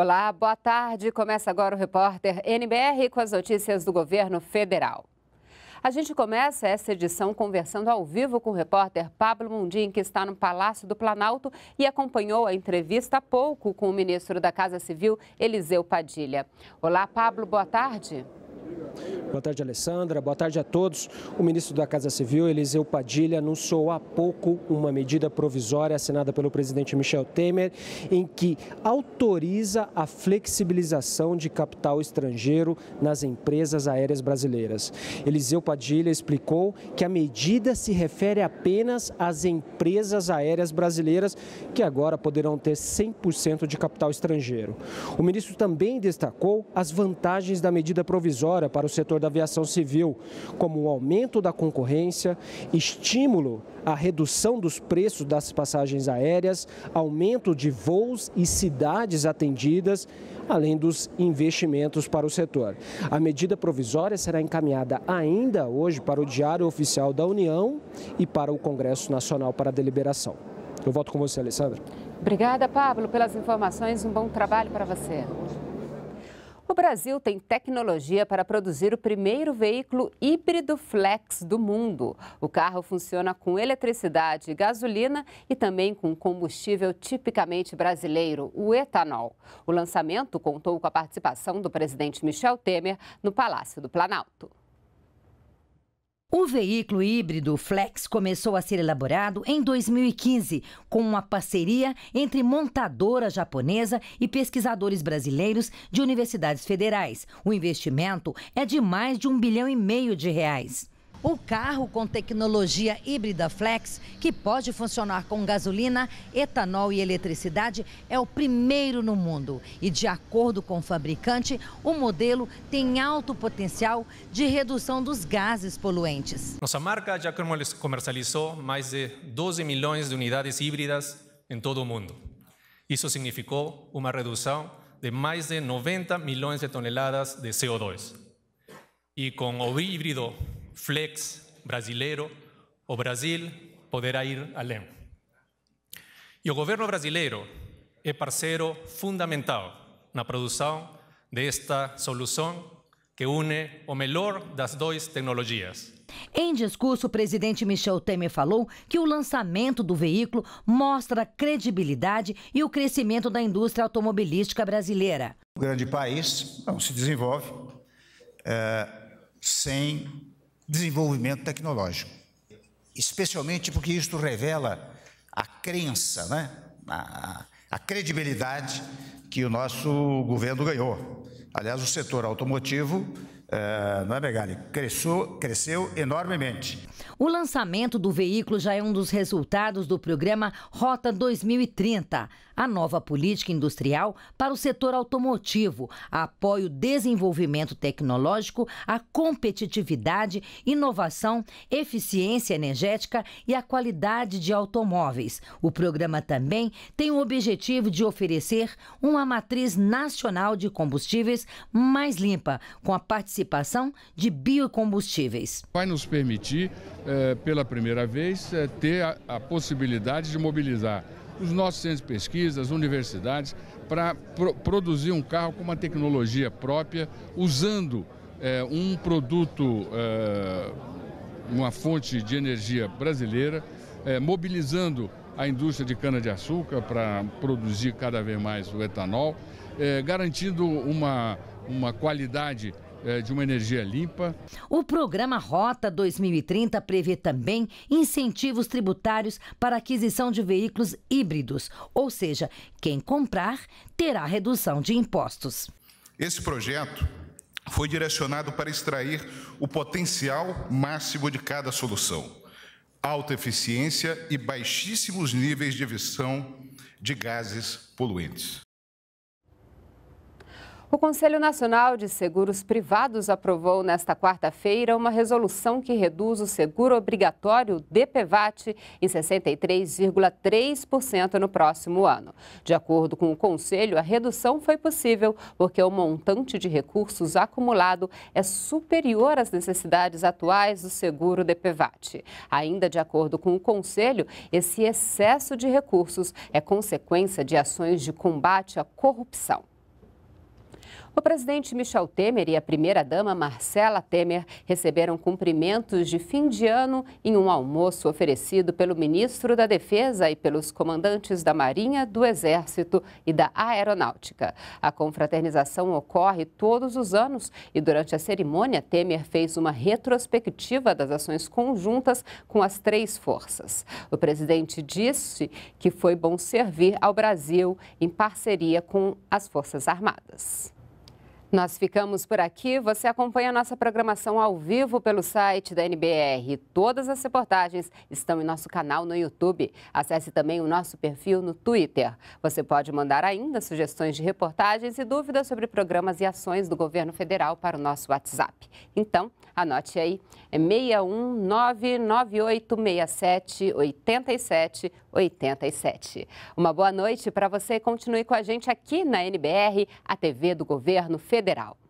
Olá, boa tarde. Começa agora o repórter NBR com as notícias do governo federal. A gente começa essa edição conversando ao vivo com o repórter Pablo Mundim, que está no Palácio do Planalto e acompanhou a entrevista há pouco com o ministro da Casa Civil, Eliseu Padilha. Olá, Pablo, boa tarde. Boa tarde, Alessandra. Boa tarde a todos. O ministro da Casa Civil, Eliseu Padilha, anunciou há pouco uma medida provisória assinada pelo presidente Michel Temer, em que autoriza a flexibilização de capital estrangeiro nas empresas aéreas brasileiras. Eliseu Padilha explicou que a medida se refere apenas às empresas aéreas brasileiras, que agora poderão ter 100% de capital estrangeiro. O ministro também destacou as vantagens da medida provisória para o setor setor da aviação civil, como o aumento da concorrência, estímulo à redução dos preços das passagens aéreas, aumento de voos e cidades atendidas, além dos investimentos para o setor. A medida provisória será encaminhada ainda hoje para o Diário Oficial da União e para o Congresso Nacional para deliberação. Eu volto com você, Alessandra. Obrigada, Pablo, pelas informações. Um bom trabalho para você. Brasil tem tecnologia para produzir o primeiro veículo híbrido flex do mundo. O carro funciona com eletricidade e gasolina e também com combustível tipicamente brasileiro, o etanol. O lançamento contou com a participação do presidente Michel Temer no Palácio do Planalto. O veículo híbrido Flex começou a ser elaborado em 2015, com uma parceria entre montadora japonesa e pesquisadores brasileiros de universidades federais. O investimento é de mais de um bilhão e meio de reais. O carro com tecnologia híbrida flex, que pode funcionar com gasolina, etanol e eletricidade, é o primeiro no mundo. E de acordo com o fabricante, o modelo tem alto potencial de redução dos gases poluentes. Nossa marca já comercializou mais de 12 milhões de unidades híbridas em todo o mundo. Isso significou uma redução de mais de 90 milhões de toneladas de CO2. E com o híbrido Flex, Brasileiro, o Brasil poderá ir além. E o governo brasileiro é parceiro fundamental na produção desta solução que une o melhor das duas tecnologias. Em discurso, o presidente Michel Temer falou que o lançamento do veículo mostra a credibilidade e o crescimento da indústria automobilística brasileira. O grande país não se desenvolve é, sem desenvolvimento tecnológico. Especialmente porque isto revela a crença, né? a, a credibilidade que o nosso governo ganhou. Aliás, o setor automotivo eh, não é, Megali? Cresceu, cresceu enormemente. O lançamento do veículo já é um dos resultados do programa Rota 2030, a nova política industrial para o setor automotivo, apoia o desenvolvimento tecnológico, a competitividade, inovação, eficiência energética e a qualidade de automóveis. O programa também tem o objetivo de oferecer uma matriz nacional de combustíveis mais limpa, com a participação participação de biocombustíveis. Vai nos permitir, eh, pela primeira vez, eh, ter a possibilidade de mobilizar os nossos centros de pesquisa, as universidades, para produzir um carro com uma tecnologia própria, usando eh, um produto, uma fonte de energia brasileira, mobilizando a indústria de cana-de-açúcar para produzir cada vez mais o etanol, garantindo uma, uma qualidade é, de uma energia limpa. O programa Rota 2030 prevê também incentivos tributários para aquisição de veículos híbridos, ou seja, quem comprar terá redução de impostos. Esse projeto foi direcionado para extrair o potencial máximo de cada solução, alta eficiência e baixíssimos níveis de emissão de gases poluentes. O Conselho Nacional de Seguros Privados aprovou nesta quarta-feira uma resolução que reduz o seguro obrigatório DPVAT em 63,3% no próximo ano. De acordo com o Conselho, a redução foi possível porque o montante de recursos acumulado é superior às necessidades atuais do seguro DPVAT. Ainda de acordo com o Conselho, esse excesso de recursos é consequência de ações de combate à corrupção. O presidente Michel Temer e a primeira-dama Marcela Temer receberam cumprimentos de fim de ano em um almoço oferecido pelo ministro da Defesa e pelos comandantes da Marinha, do Exército e da Aeronáutica. A confraternização ocorre todos os anos e durante a cerimônia, Temer fez uma retrospectiva das ações conjuntas com as três forças. O presidente disse que foi bom servir ao Brasil em parceria com as Forças Armadas. Nós ficamos por aqui. Você acompanha nossa programação ao vivo pelo site da NBR. Todas as reportagens estão em nosso canal no YouTube. Acesse também o nosso perfil no Twitter. Você pode mandar ainda sugestões de reportagens e dúvidas sobre programas e ações do governo federal para o nosso WhatsApp. Então, anote aí, é 61998678787. Uma boa noite para você. Continue com a gente aqui na NBR, a TV do Governo Federal federal.